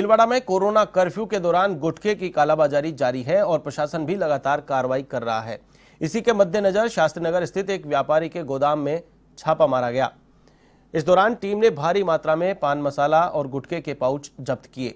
भीलवाड़ा में corona curfew के दौरान गुटखे की कालाबाजारी जारी है और प्रशासन भी लगातार कार्रवाई कर रहा है इसी के मद्देनजर शास्त्री नगर स्थित एक व्यापारी के गोदाम में छापा मारा गया इस दौरान टीम ने भारी मात्रा में पान मसाला और गुटखे के पाउच जब्त किए